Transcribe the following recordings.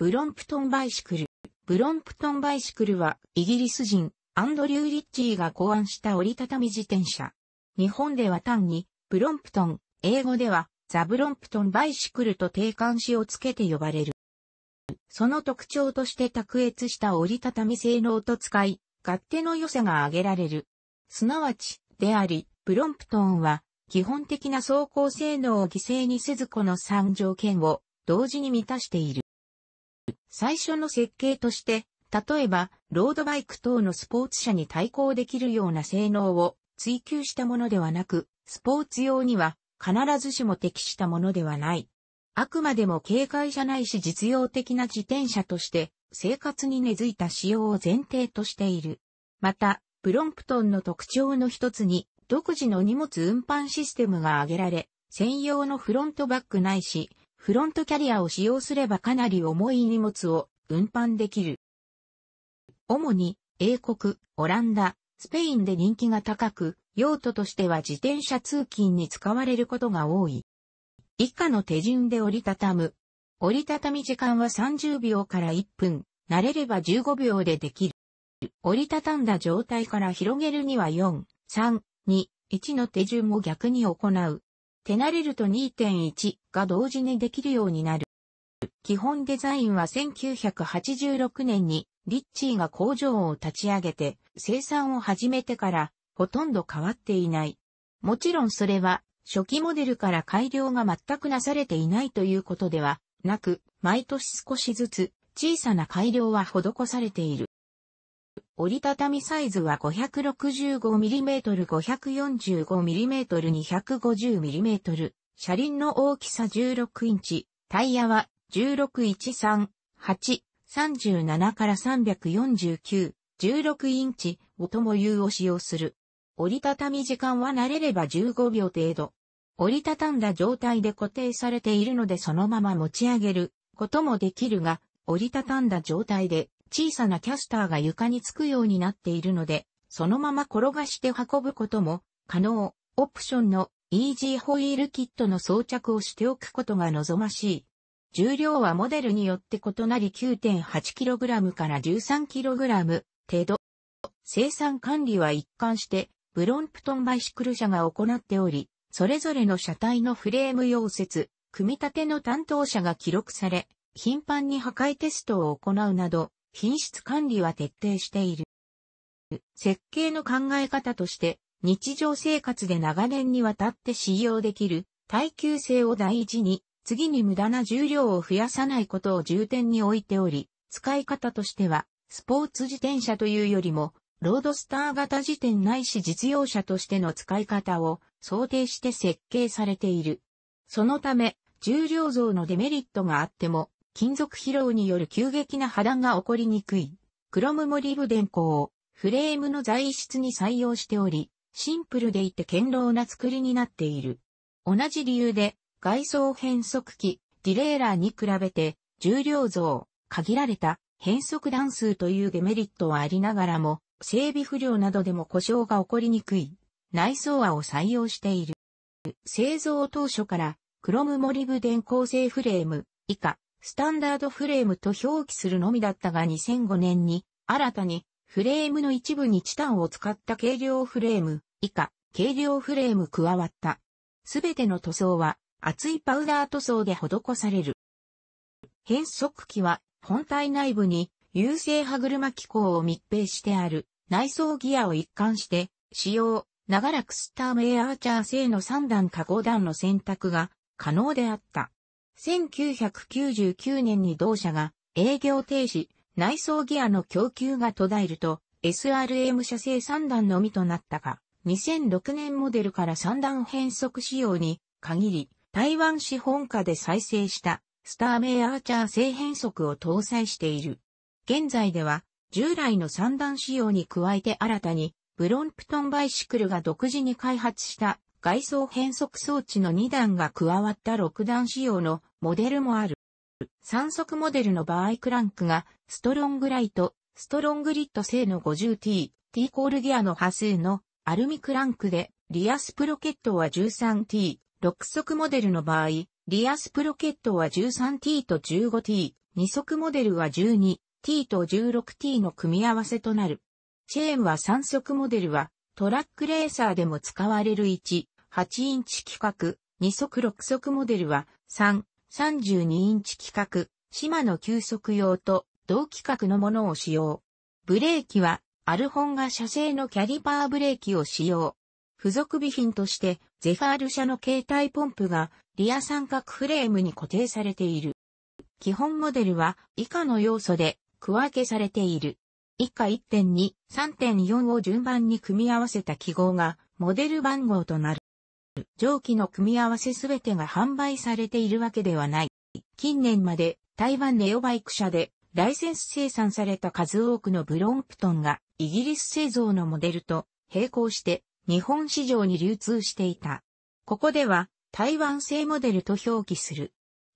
ブロンプトンバイシクル。ブロンプトンバイシクルは、イギリス人、アンドリュー・リッチーが考案した折りたたみ自転車。日本では単に、ブロンプトン、英語では、ザ・ブロンプトン・バイシクルと定冠詞をつけて呼ばれる。その特徴として卓越した折りたたみ性能と使い、勝手の良さが挙げられる。すなわち、であり、ブロンプトンは、基本的な走行性能を犠牲にせずこの3条件を同時に満たしている。最初の設計として、例えば、ロードバイク等のスポーツ車に対抗できるような性能を追求したものではなく、スポーツ用には必ずしも適したものではない。あくまでも警戒じゃないし実用的な自転車として生活に根付いた仕様を前提としている。また、プロンプトンの特徴の一つに独自の荷物運搬システムが挙げられ、専用のフロントバックないし、フロントキャリアを使用すればかなり重い荷物を運搬できる。主に英国、オランダ、スペインで人気が高く、用途としては自転車通勤に使われることが多い。以下の手順で折りたたむ。折りたたみ時間は30秒から1分、慣れれば15秒でできる。折りたたんだ状態から広げるには4、3、2、1の手順を逆に行う。手慣れると2.1が同時にできるようになる。基本デザインは1986年にリッチーが工場を立ち上げて生産を始めてからほとんど変わっていない。もちろんそれは初期モデルから改良が全くなされていないということではなく、毎年少しずつ小さな改良は施されている。折りたたみサイズは 565mm545mm250mm、車輪の大きさ16インチ、タイヤは16138、37から349、16インチ、音も優を使用する。折りたたみ時間は慣れれば15秒程度。折りたたんだ状態で固定されているのでそのまま持ち上げることもできるが、折りたたんだ状態で小さなキャスターが床につくようになっているので、そのまま転がして運ぶことも可能。オプションの EG ホイールキットの装着をしておくことが望ましい。重量はモデルによって異なり 9.8kg から 13kg 程度。生産管理は一貫してブロンプトンバイシクル社が行っており、それぞれの車体のフレーム溶接、組み立ての担当者が記録され、頻繁に破壊テストを行うなど、品質管理は徹底している。設計の考え方として、日常生活で長年にわたって使用できる耐久性を大事に、次に無駄な重量を増やさないことを重点に置いており、使い方としては、スポーツ自転車というよりも、ロードスター型自転ないし実用車としての使い方を想定して設計されている。そのため、重量増のデメリットがあっても、金属疲労による急激な破断が起こりにくい、クロムモリブ電鋼をフレームの材質に採用しており、シンプルでいて堅牢な作りになっている。同じ理由で、外装変速機、ディレーラーに比べて、重量増、限られた変速段数というデメリットはありながらも、整備不良などでも故障が起こりにくい、内装和を採用している。製造当初から、クロムモリブ電光製フレーム、以下、スタンダードフレームと表記するのみだったが2005年に、新たに、フレームの一部にチタンを使った軽量フレーム、以下、軽量フレーム加わった。すべての塗装は、厚いパウダー塗装で施される。変速機は、本体内部に、優勢歯車機構を密閉してある、内装ギアを一貫して、使用、長らくスターメイアーチャー製の3段か5段の選択が可能であった。1999年に同社が営業停止、内装ギアの供給が途絶えると、SRM 車製3段のみとなったが、2006年モデルから3段変速仕様に限り、台湾資本下で再生したスターメイアーチャー製変速を搭載している。現在では、従来の3段仕様に加えて新たに、ブロンプトンバイシクルが独自に開発した外装変速装置の2段が加わった6段仕様のモデルもある。3速モデルの場合クランクがストロングライト、ストロングリッド製の 50T、T コールギアの波数のアルミクランクで、リアスプロケットは 13T、6速モデルの場合、リアスプロケットは 13T と 15T、2速モデルは 12T と 16T の組み合わせとなる。チェーンは3速モデルはトラックレーサーでも使われる1、8インチ規格、2足6足モデルは3、32インチ規格、島の急速用と同規格のものを使用。ブレーキはアルホンが車製のキャリパーブレーキを使用。付属備品としてゼファール車の携帯ポンプがリア三角フレームに固定されている。基本モデルは以下の要素で区分けされている。以下1.2、3.4を順番に組み合わせた記号がモデル番号となる。上記の組み合わせすべてが販売されているわけではない。近年まで台湾ネオバイク社でライセンス生産された数多くのブロンプトンがイギリス製造のモデルと並行して日本市場に流通していた。ここでは台湾製モデルと表記する。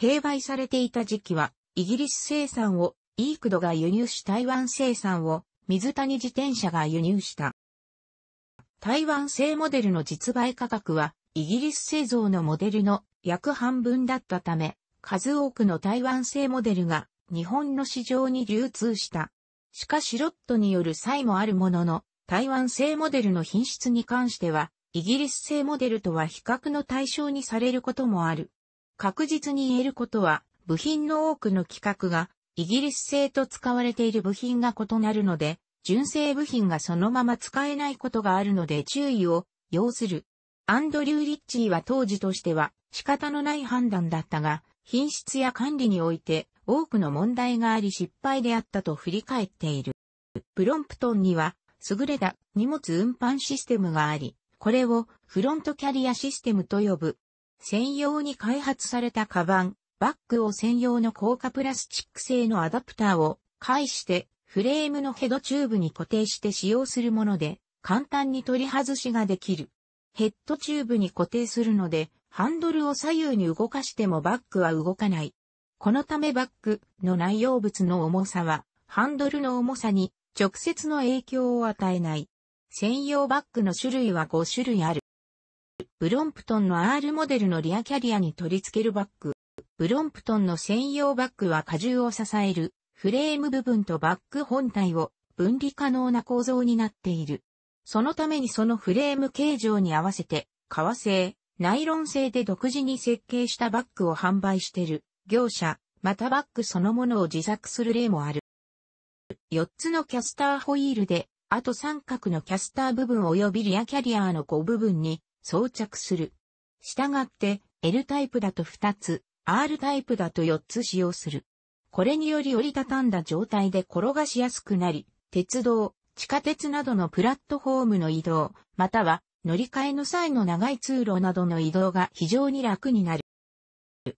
併売されていた時期はイギリス生産をイークドが輸入し台湾生産を水谷自転車が輸入した。台湾製モデルの実売価格はイギリス製造のモデルの約半分だったため、数多くの台湾製モデルが日本の市場に流通した。しかしロットによる差異もあるものの、台湾製モデルの品質に関しては、イギリス製モデルとは比較の対象にされることもある。確実に言えることは、部品の多くの規格がイギリス製と使われている部品が異なるので、純正部品がそのまま使えないことがあるので注意を要する。アンドリュー・リッチーは当時としては仕方のない判断だったが、品質や管理において多くの問題があり失敗であったと振り返っている。プロンプトンには優れた荷物運搬システムがあり、これをフロントキャリアシステムと呼ぶ。専用に開発されたカバン、バックを専用の硬化プラスチック製のアダプターを介してフレームのヘッドチューブに固定して使用するもので簡単に取り外しができる。ヘッドチューブに固定するのでハンドルを左右に動かしてもバックは動かない。このためバックの内容物の重さはハンドルの重さに直接の影響を与えない。専用バックの種類は5種類ある。ブロンプトンの R モデルのリアキャリアに取り付けるバック。ブロンプトンの専用バッグは荷重を支えるフレーム部分とバッグ本体を分離可能な構造になっている。そのためにそのフレーム形状に合わせて、革製、ナイロン製で独自に設計したバッグを販売している業者、またバッグそのものを自作する例もある。4つのキャスターホイールで、あと三角のキャスター部分及びリアキャリアの5部分に装着する。したがって、L タイプだと2つ、R タイプだと4つ使用する。これにより折りたたんだ状態で転がしやすくなり、鉄道、地下鉄などのプラットフォームの移動、または乗り換えの際の長い通路などの移動が非常に楽になる。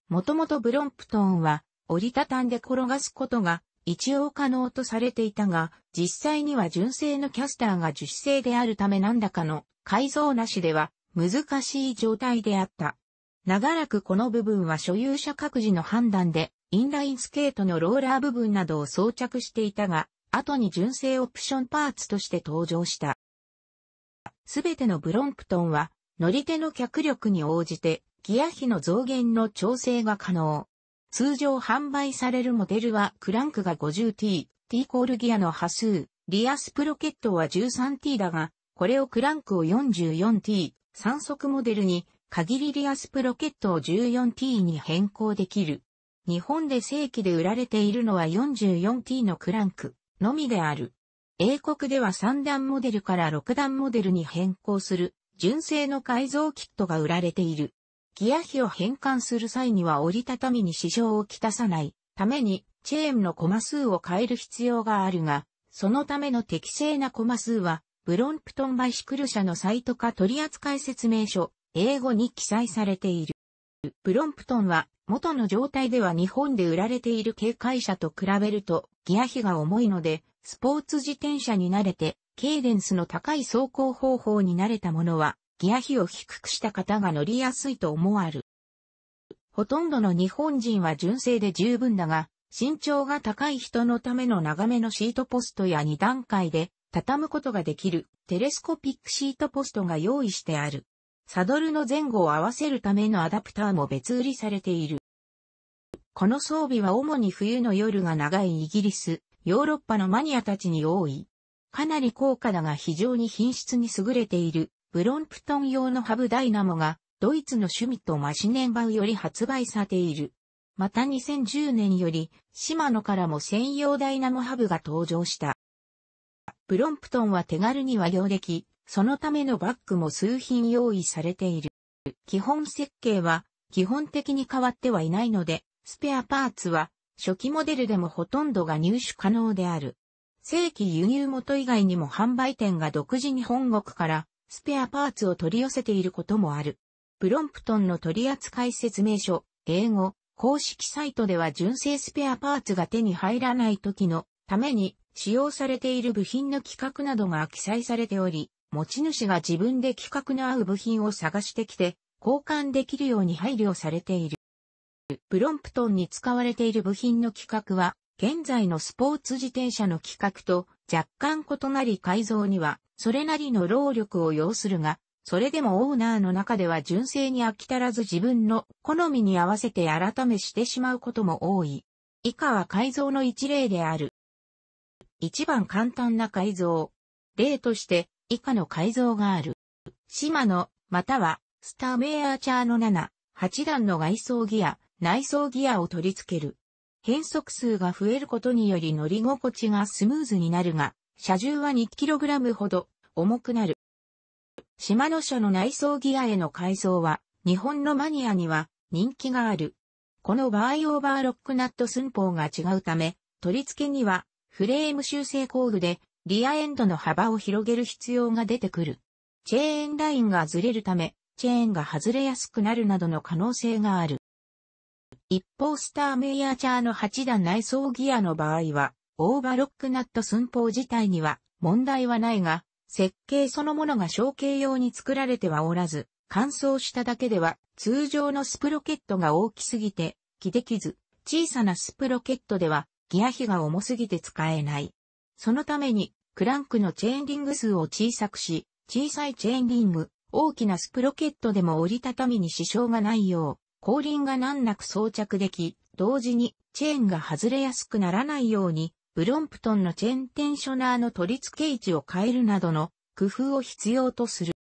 もともとブロンプトンは折りたたんで転がすことが一応可能とされていたが、実際には純正のキャスターが樹脂製であるためなんだかの改造なしでは難しい状態であった。長らくこの部分は所有者各自の判断で、インラインスケートのローラー部分などを装着していたが、後に純正オプションパーツとして登場した。すべてのブロンプトンは、乗り手の脚力に応じて、ギア比の増減の調整が可能。通常販売されるモデルはクランクが 50T、T コールギアの波数、リアスプロケットは 13T だが、これをクランクを 44T、3速モデルに限りリアスプロケットを 14T に変更できる。日本で正規で売られているのは 44T のクランクのみである。英国では3段モデルから6段モデルに変更する純正の改造キットが売られている。ギア比を変換する際には折りたたみに支障をきたさないためにチェーンのコマ数を変える必要があるが、そのための適正なコマ数はブロンプトンバイシクル社のサイト化取扱説明書英語に記載されている。プロンプトンは元の状態では日本で売られている警戒車と比べるとギア比が重いので、スポーツ自転車に慣れて、ケイデンスの高い走行方法に慣れたものは、ギア比を低くした方が乗りやすいと思わる。ほとんどの日本人は純正で十分だが、身長が高い人のための長めのシートポストや2段階で畳むことができるテレスコピックシートポストが用意してある。サドルの前後を合わせるためのアダプターも別売りされている。この装備は主に冬の夜が長いイギリス、ヨーロッパのマニアたちに多い。かなり高価だが非常に品質に優れている、ブロンプトン用のハブダイナモが、ドイツのシュミットマシネンバウより発売されている。また2010年より、シマノからも専用ダイナモハブが登場した。ブロンプトンは手軽には用でき、そのためのバッグも数品用意されている。基本設計は基本的に変わってはいないので、スペアパーツは初期モデルでもほとんどが入手可能である。正規輸入元以外にも販売店が独自に本国からスペアパーツを取り寄せていることもある。プロンプトンの取扱説明書、英語、公式サイトでは純正スペアパーツが手に入らない時のために使用されている部品の規格などが記載されており、持ち主が自分で規格の合う部品を探してきて、交換できるように配慮されている。プロンプトンに使われている部品の規格は、現在のスポーツ自転車の規格と若干異なり改造には、それなりの労力を要するが、それでもオーナーの中では純正に飽き足らず自分の好みに合わせて改めしてしまうことも多い。以下は改造の一例である。一番簡単な改造。例として、以下の改造がある。島の、または、スターメアーチャーの7、8段の外装ギア、内装ギアを取り付ける。変速数が増えることにより乗り心地がスムーズになるが、車重は 2kg ほど重くなる。島の車の内装ギアへの改造は、日本のマニアには人気がある。この場合オーバーロックナット寸法が違うため、取り付けにはフレーム修正工具でリアエンドの幅を広げる必要が出てくる。チェーンラインがずれるため、チェーンが外れやすくなるなどの可能性がある。一方スターメイヤーチャーの8段内装ギアの場合は、オーバーロックナット寸法自体には問題はないが、設計そのものが小径用に作られてはおらず、乾燥しただけでは通常のスプロケットが大きすぎて、気できず、小さなスプロケットではギア比が重すぎて使えない。そのために、クランクのチェーンリング数を小さくし、小さいチェーンリング、大きなスプロケットでも折りたたみに支障がないよう、後輪が難なく装着でき、同時にチェーンが外れやすくならないように、ブロンプトンのチェーンテンショナーの取り付け位置を変えるなどの工夫を必要とする。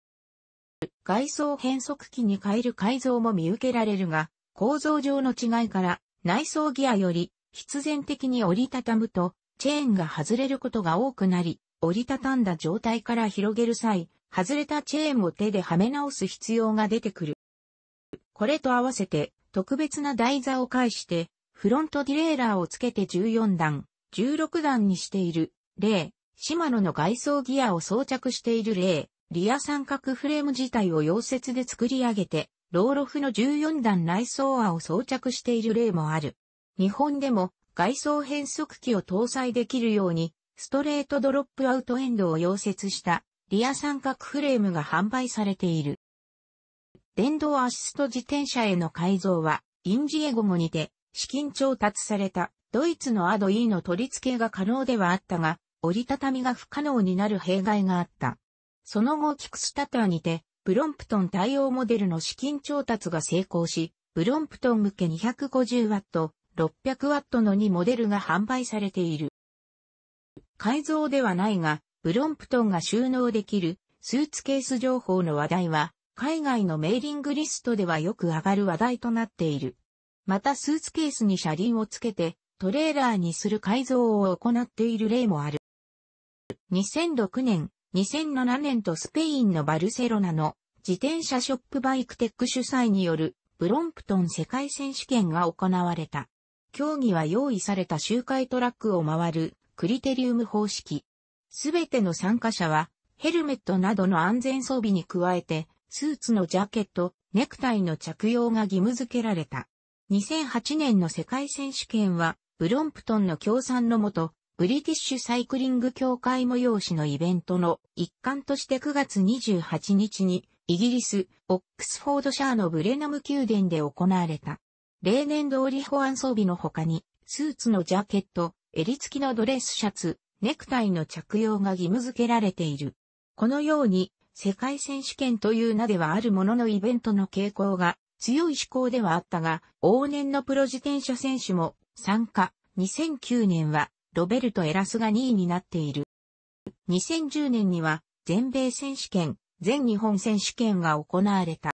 外装変速機に変える改造も見受けられるが、構造上の違いから内装ギアより必然的に折りたたむとチェーンが外れることが多くなり、折りたたんだ状態から広げる際、外れたチェーンを手ではめ直す必要が出てくる。これと合わせて、特別な台座を介して、フロントディレイラーをつけて14段、16段にしている例、シマノの外装ギアを装着している例、リア三角フレーム自体を溶接で作り上げて、ローロフの14段内装アを装着している例もある。日本でも外装変速機を搭載できるように、ストレートドロップアウトエンドを溶接したリア三角フレームが販売されている。電動アシスト自転車への改造は、インジエゴモにて資金調達されたドイツのアドイ、e、の取り付けが可能ではあったが、折りたたみが不可能になる弊害があった。その後キクスタターにて、ブロンプトン対応モデルの資金調達が成功し、ブロンプトン向け2 5 0ト、600W の2モデルが販売されている。改造ではないが、ブロンプトンが収納できるスーツケース情報の話題は、海外のメーリングリストではよく上がる話題となっている。またスーツケースに車輪をつけて、トレーラーにする改造を行っている例もある。2006年、2007年とスペインのバルセロナの自転車ショップバイクテック主催によるブロンプトン世界選手権が行われた。競技は用意された周回トラックを回るクリテリウム方式。すべての参加者はヘルメットなどの安全装備に加えてスーツのジャケット、ネクタイの着用が義務付けられた。2008年の世界選手権はブロンプトンの協賛のもと、ブリティッシュサイクリング協会催しのイベントの一環として9月28日にイギリス、オックスフォードシャーのブレナム宮殿で行われた。例年通り保安装備の他に、スーツのジャケット、襟付きのドレスシャツ、ネクタイの着用が義務付けられている。このように、世界選手権という名ではあるもののイベントの傾向が強い思考ではあったが、往年のプロ自転車選手も参加。2009年はロベルト・エラスが2位になっている。2010年には全米選手権、全日本選手権が行われた。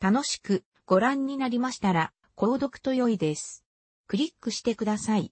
楽しくご覧になりましたら、購読と良いです。クリックしてください。